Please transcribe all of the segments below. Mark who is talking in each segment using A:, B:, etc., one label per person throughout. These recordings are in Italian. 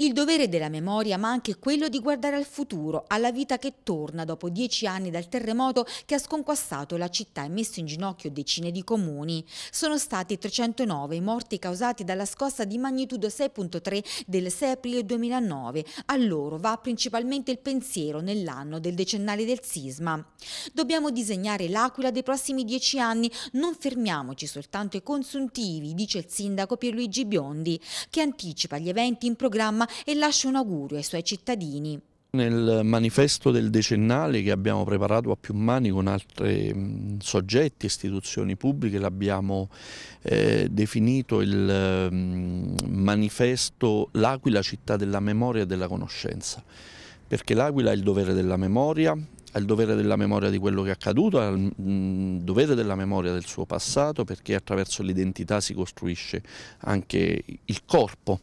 A: Il dovere della memoria, ma anche quello di guardare al futuro, alla vita che torna dopo dieci anni dal terremoto che ha sconquassato la città e messo in ginocchio decine di comuni. Sono stati 309 i morti causati dalla scossa di magnitudo 6.3 del 6 aprile 2009. A loro va principalmente il pensiero nell'anno del decennale del sisma. Dobbiamo disegnare l'Aquila dei prossimi dieci anni, non fermiamoci soltanto ai consuntivi, dice il sindaco Pierluigi Biondi, che anticipa gli eventi in programma e lascia un augurio ai suoi cittadini.
B: Nel manifesto del decennale che abbiamo preparato a più mani con altri mm, soggetti, istituzioni pubbliche, l'abbiamo eh, definito il mm, manifesto L'Aquila città della memoria e della conoscenza, perché l'Aquila ha il dovere della memoria, ha il dovere della memoria di quello che è accaduto, ha il mm, dovere della memoria del suo passato perché attraverso l'identità si costruisce anche il corpo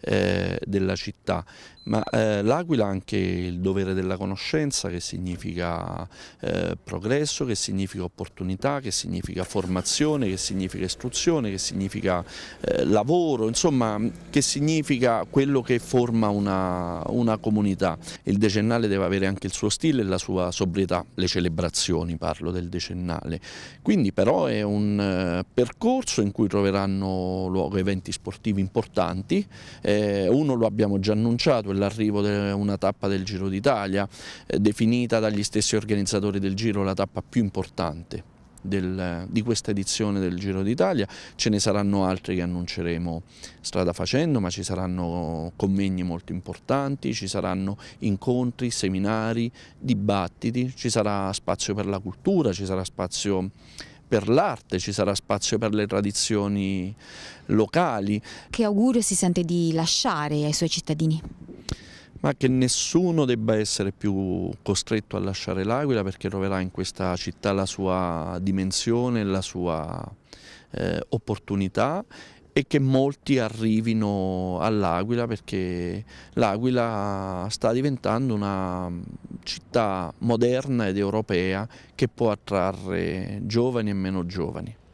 B: eh, della città, ma eh, l'Aquila ha anche il dovere della conoscenza che significa eh, progresso, che significa opportunità, che significa formazione, che significa istruzione, che significa eh, lavoro, insomma che significa quello che forma una, una comunità. Il decennale deve avere anche il suo stile e la sua sobrietà, le celebrazioni parlo del decennale. Quindi però è un eh, percorso in cui troveranno luogo eventi sportivi importanti, eh, uno lo abbiamo già annunciato, è l'arrivo di una tappa del Giro d'Italia, eh, definita dagli stessi organizzatori del Giro la tappa più importante del, di questa edizione del Giro d'Italia, ce ne saranno altri che annunceremo strada facendo, ma ci saranno convegni molto importanti, ci saranno incontri, seminari, dibattiti, ci sarà spazio per la cultura, ci sarà spazio per l'arte, ci sarà spazio per le tradizioni locali.
A: Che augurio si sente di lasciare ai suoi cittadini?
B: ma che nessuno debba essere più costretto a lasciare l'Aquila perché troverà in questa città la sua dimensione, la sua eh, opportunità e che molti arrivino all'Aquila perché l'Aquila sta diventando una città moderna ed europea che può attrarre giovani e meno giovani.